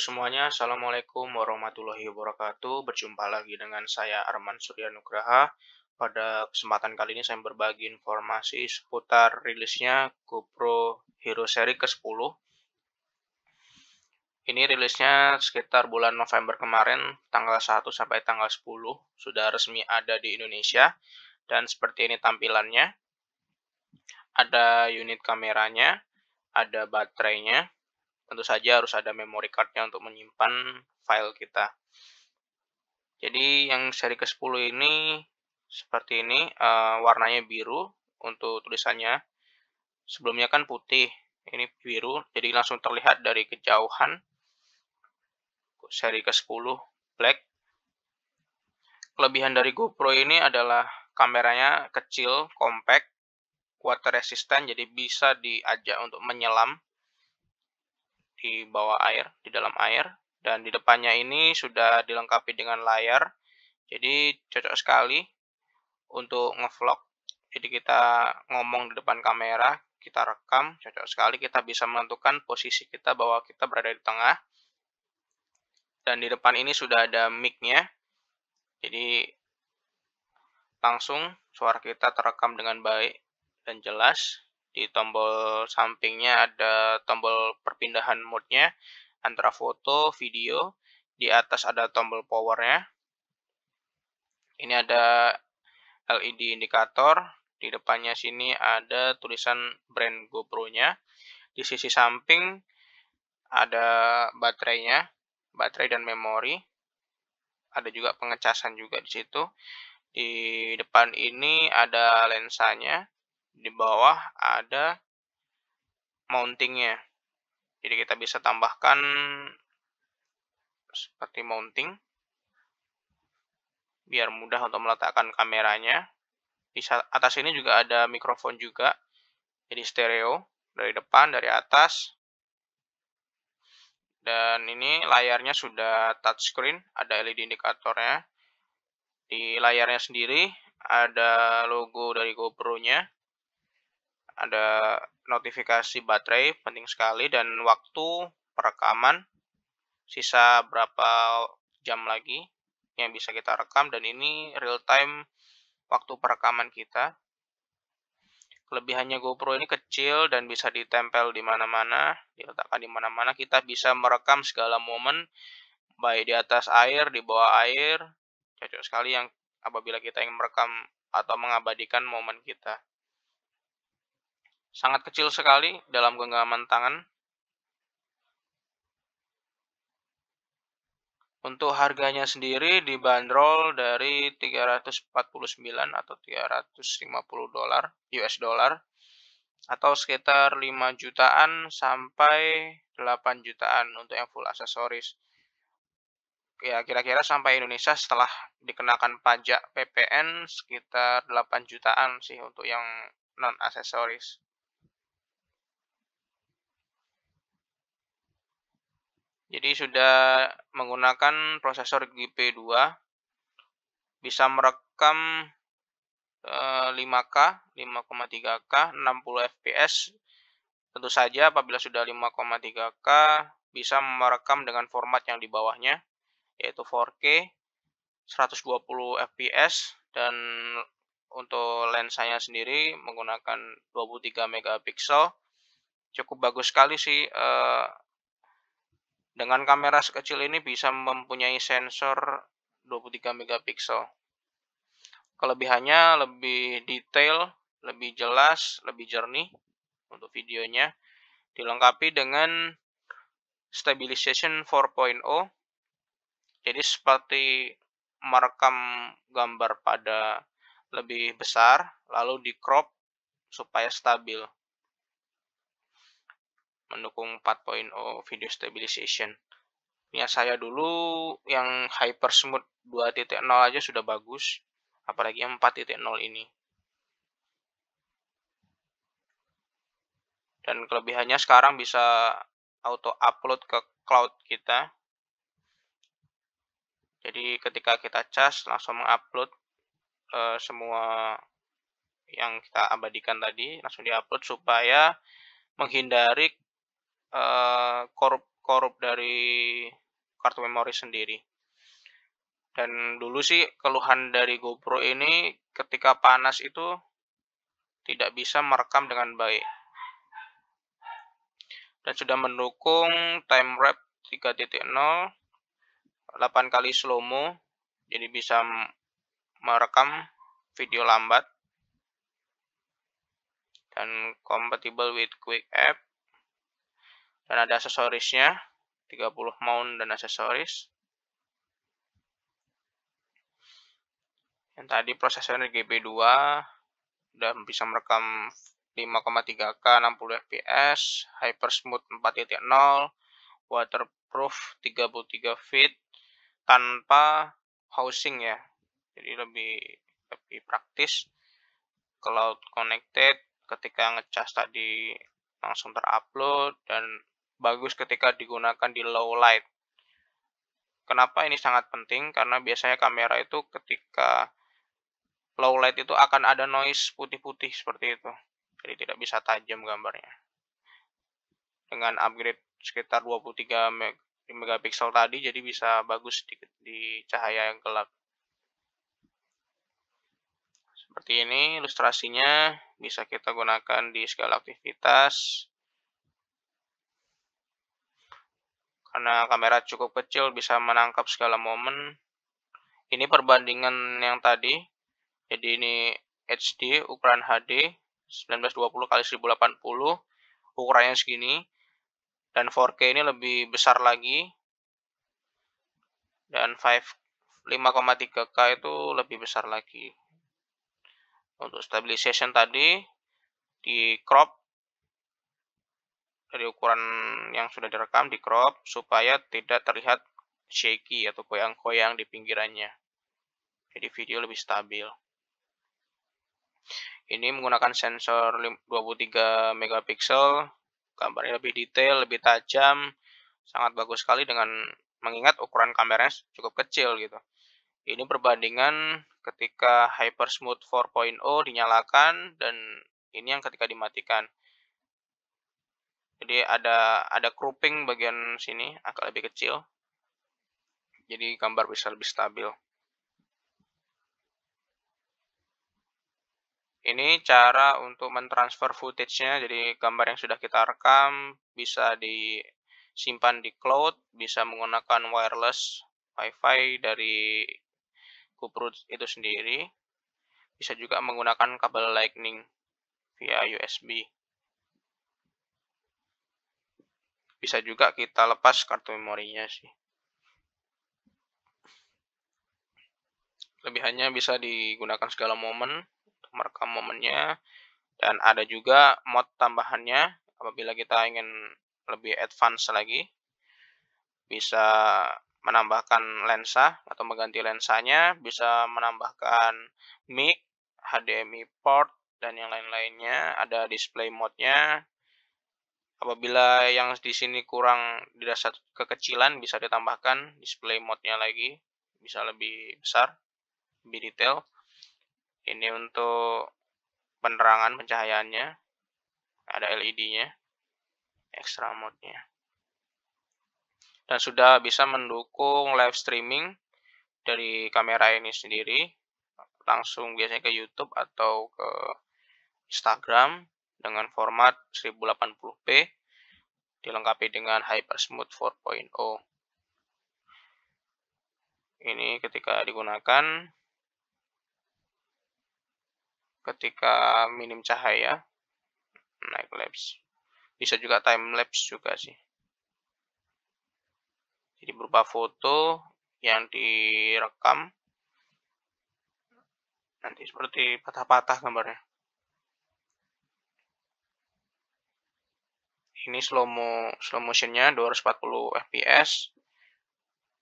semuanya, Assalamualaikum warahmatullahi wabarakatuh. Berjumpa lagi dengan saya Arman Surya Nugraha. Pada kesempatan kali ini saya berbagi informasi seputar rilisnya GoPro Hero seri ke-10. Ini rilisnya sekitar bulan November kemarin, tanggal 1 sampai tanggal 10. Sudah resmi ada di Indonesia. Dan seperti ini tampilannya. Ada unit kameranya, ada baterainya, tentu saja harus ada memory cardnya untuk menyimpan file kita. Jadi yang seri ke-10 ini seperti ini, uh, warnanya biru untuk tulisannya. Sebelumnya kan putih, ini biru, jadi langsung terlihat dari kejauhan. Seri ke-10 black. Kelebihan dari GoPro ini adalah kameranya kecil, compact, water resistant, jadi bisa diajak untuk menyelam di bawah air, di dalam air. Dan di depannya ini sudah dilengkapi dengan layar. Jadi cocok sekali untuk ngevlog. Jadi kita ngomong di depan kamera, kita rekam, cocok sekali kita bisa menentukan posisi kita bahwa kita berada di tengah. Dan di depan ini sudah ada mic-nya. Jadi langsung suara kita terekam dengan baik dan jelas di tombol sampingnya ada tombol perpindahan mode-nya antara foto, video. Di atas ada tombol powernya Ini ada LED indikator. Di depannya sini ada tulisan brand GoPro-nya. Di sisi samping ada baterainya, baterai dan memori. Ada juga pengecasan juga di situ. Di depan ini ada lensanya di bawah ada mountingnya. Jadi kita bisa tambahkan seperti mounting biar mudah untuk meletakkan kameranya. Di atas ini juga ada mikrofon juga. Jadi stereo dari depan, dari atas. Dan ini layarnya sudah touchscreen, ada LED indikatornya. Di layarnya sendiri ada logo dari GoPro-nya ada notifikasi baterai penting sekali dan waktu perekaman sisa berapa jam lagi yang bisa kita rekam dan ini real time waktu perekaman kita. Kelebihannya GoPro ini kecil dan bisa ditempel di mana-mana, diletakkan di mana-mana. Kita bisa merekam segala momen, baik di atas air, di bawah air. Cocok sekali yang apabila kita ingin merekam atau mengabadikan momen kita sangat kecil sekali dalam genggaman tangan. Untuk harganya sendiri dibanderol dari 349 atau 350 dolar US dollar atau sekitar 5 jutaan sampai 8 jutaan untuk yang full aksesoris. Ya, kira-kira sampai Indonesia setelah dikenakan pajak PPN sekitar 8 jutaan sih untuk yang non aksesoris. Jadi sudah menggunakan prosesor GP2 bisa merekam 5K, 5,3K, 60 fps. Tentu saja apabila sudah 5,3K bisa merekam dengan format yang di bawahnya yaitu 4K 120 fps dan untuk lensanya sendiri menggunakan 23 megapiksel. Cukup bagus sekali sih eh, dengan kamera sekecil ini bisa mempunyai sensor 23 megapiksel. Kelebihannya lebih detail, lebih jelas, lebih jernih untuk videonya. Dilengkapi dengan stabilization 4.0. Jadi seperti merekam gambar pada lebih besar lalu di crop supaya stabil mendukung 4.0 video stabilization. Ya saya dulu yang hyper smooth 2.0 aja sudah bagus, apalagi yang 4.0 ini. Dan kelebihannya sekarang bisa auto upload ke cloud kita. Jadi ketika kita cas langsung mengupload uh, semua yang kita abadikan tadi langsung diupload supaya menghindari Eh, korup korup dari kartu memori sendiri. Dan dulu sih keluhan dari GoPro ini ketika panas itu tidak bisa merekam dengan baik. Dan sudah mendukung time wrap 3.0 8 kali slow mo jadi bisa merekam video lambat dan compatible with quick app dan ada aksesorisnya 30 mount dan aksesoris yang tadi prosesornya GB2 dan bisa merekam 5,3K 60 fps hyper hypersmooth 4.0 waterproof 33 feet tanpa housing ya jadi lebih lebih praktis cloud connected ketika ngecas tadi langsung terupload dan bagus ketika digunakan di low light. Kenapa ini sangat penting? Karena biasanya kamera itu ketika low light itu akan ada noise putih-putih seperti itu. Jadi tidak bisa tajam gambarnya. Dengan upgrade sekitar 23 megapiksel tadi jadi bisa bagus di, di cahaya yang gelap. Seperti ini ilustrasinya bisa kita gunakan di segala aktivitas Karena kamera cukup kecil bisa menangkap segala momen. Ini perbandingan yang tadi. Jadi ini HD, ukuran HD 1920 kali 1080, ukurannya segini. Dan 4K ini lebih besar lagi. Dan 5 5,3K itu lebih besar lagi. Untuk stabilization tadi di crop dari ukuran yang sudah direkam di crop supaya tidak terlihat shaky atau goyang-goyang di pinggirannya. Jadi video lebih stabil. Ini menggunakan sensor 23 megapiksel, gambarnya lebih detail, lebih tajam, sangat bagus sekali dengan mengingat ukuran kameranya cukup kecil gitu. Ini perbandingan ketika Hypersmooth 4.0 dinyalakan dan ini yang ketika dimatikan jadi ada ada grouping bagian sini agak lebih kecil jadi gambar bisa lebih stabil ini cara untuk mentransfer footage-nya jadi gambar yang sudah kita rekam bisa disimpan di cloud bisa menggunakan wireless wifi dari GoPro itu sendiri bisa juga menggunakan kabel lightning via USB bisa juga kita lepas kartu memorinya sih. Lebihannya bisa digunakan segala momen, merekam momennya, dan ada juga mod tambahannya apabila kita ingin lebih advance lagi. Bisa menambahkan lensa atau mengganti lensanya, bisa menambahkan mic, HDMI port, dan yang lain-lainnya. Ada display mode-nya, Apabila yang di sini kurang dirasa kekecilan, bisa ditambahkan display mode-nya lagi, bisa lebih besar, lebih detail. Ini untuk penerangan pencahayaannya, ada LED-nya, extra mode-nya. Dan sudah bisa mendukung live streaming dari kamera ini sendiri, langsung biasanya ke YouTube atau ke Instagram dengan format 1080p dilengkapi dengan Hypersmooth 4.0. Ini ketika digunakan ketika minim cahaya naik lapse. Bisa juga time lapse juga sih. Jadi berupa foto yang direkam nanti seperti patah-patah gambarnya. ini slow mo slow motionnya 240 fps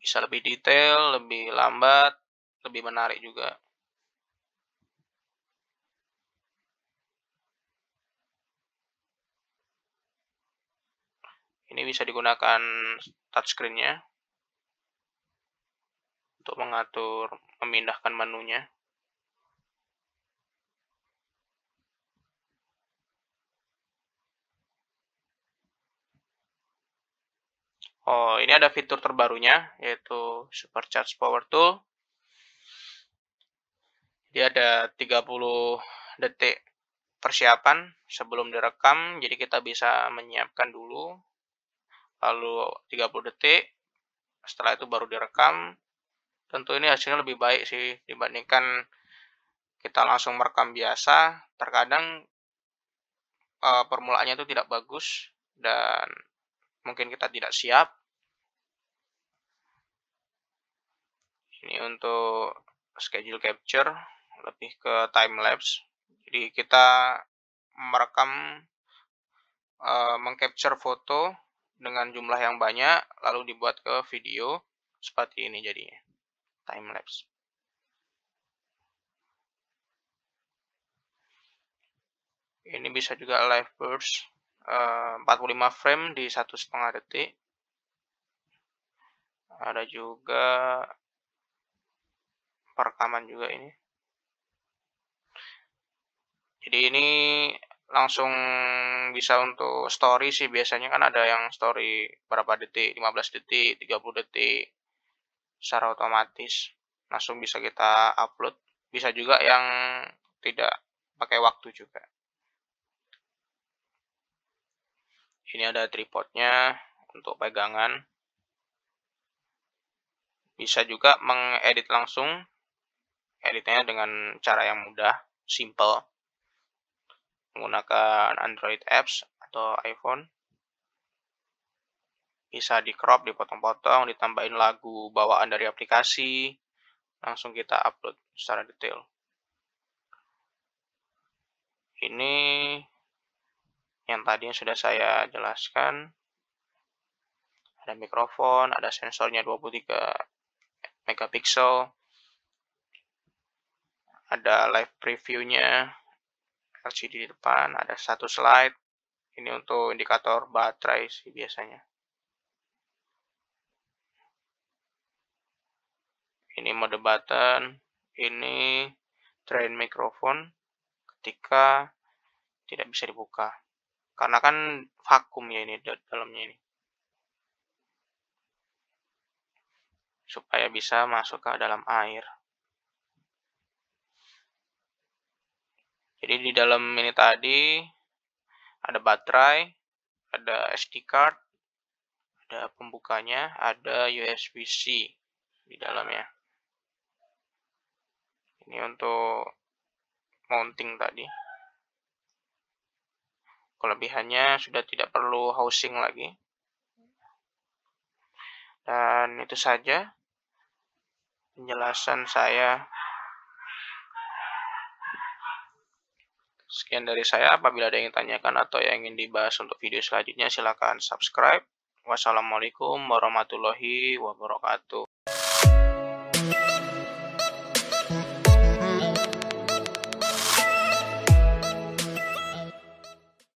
bisa lebih detail lebih lambat lebih menarik juga ini bisa digunakan touchscreennya untuk mengatur memindahkan menunya Oh, ini ada fitur terbarunya, yaitu Supercharge Power Tool. Dia ada 30 detik persiapan sebelum direkam, jadi kita bisa menyiapkan dulu, lalu 30 detik, setelah itu baru direkam. Tentu ini hasilnya lebih baik sih dibandingkan kita langsung merekam biasa, terkadang eh, permulaannya itu tidak bagus, dan mungkin kita tidak siap. Ini untuk schedule capture, lebih ke time lapse. Jadi kita merekam uh, mengcapture foto dengan jumlah yang banyak lalu dibuat ke video seperti ini jadinya. Time lapse. Ini bisa juga live burst. 45 eh, frame di satu setengah detik. Ada juga perekaman juga ini. Jadi ini langsung bisa untuk story sih biasanya kan ada yang story berapa detik, 15 detik, 30 detik secara otomatis. Langsung bisa kita upload. Bisa juga yang tidak pakai waktu juga. Ini ada tripodnya untuk pegangan. Bisa juga mengedit langsung. Editnya dengan cara yang mudah, simple. Menggunakan Android apps atau iPhone. Bisa di crop, dipotong-potong, ditambahin lagu bawaan dari aplikasi. Langsung kita upload secara detail. Ini yang tadi yang sudah saya jelaskan. Ada mikrofon, ada sensornya 23 megapiksel, ada live previewnya, LCD di depan, ada satu slide. Ini untuk indikator baterai sih biasanya. Ini mode button, ini train microphone ketika tidak bisa dibuka karena kan vakum ya ini dalamnya ini supaya bisa masuk ke dalam air jadi di dalam ini tadi ada baterai ada SD card ada pembukanya ada USB-C di dalamnya ini untuk mounting tadi Kelebihannya sudah tidak perlu housing lagi. Dan itu saja penjelasan saya. Sekian dari saya. Apabila ada yang tanyakan atau yang ingin dibahas untuk video selanjutnya, silakan subscribe. Wassalamualaikum warahmatullahi wabarakatuh.